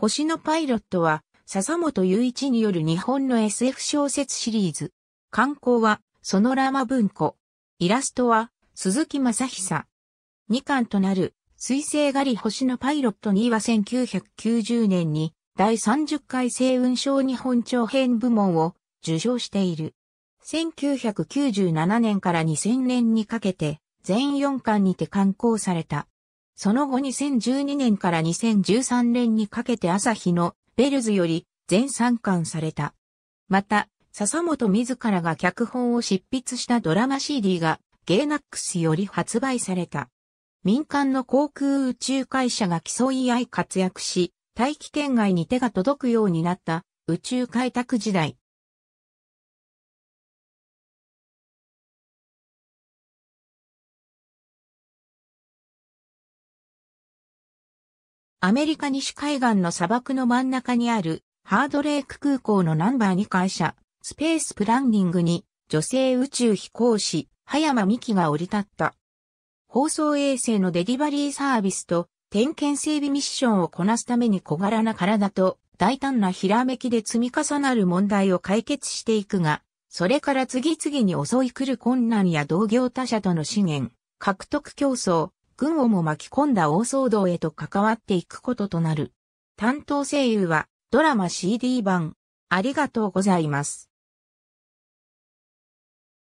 星のパイロットは、笹本雄一による日本の SF 小説シリーズ。観光は、そのラマ文庫。イラストは、鈴木正久。2巻となる、水星狩り星のパイロット2は1990年に、第30回星雲賞日本長編部門を受賞している。1997年から2000年にかけて、全4巻にて刊行された。その後2012年から2013年にかけて朝日のベルズより全参観された。また、笹本自らが脚本を執筆したドラマ CD がゲーナックスより発売された。民間の航空宇宙会社が競い合い活躍し、大気圏外に手が届くようになった宇宙開拓時代。アメリカ西海岸の砂漠の真ん中にあるハードレーク空港のナンバー2会社、スペースプランニングに女性宇宙飛行士、葉山美希が降り立った。放送衛星のデリバリーサービスと点検整備ミッションをこなすために小柄な体と大胆なひらめきで積み重なる問題を解決していくが、それから次々に襲い来る困難や同業他社との資源、獲得競争、軍をも巻き込んだ大騒動へと関わっていくこととなる。担当声優はドラマ CD 版。ありがとうございます。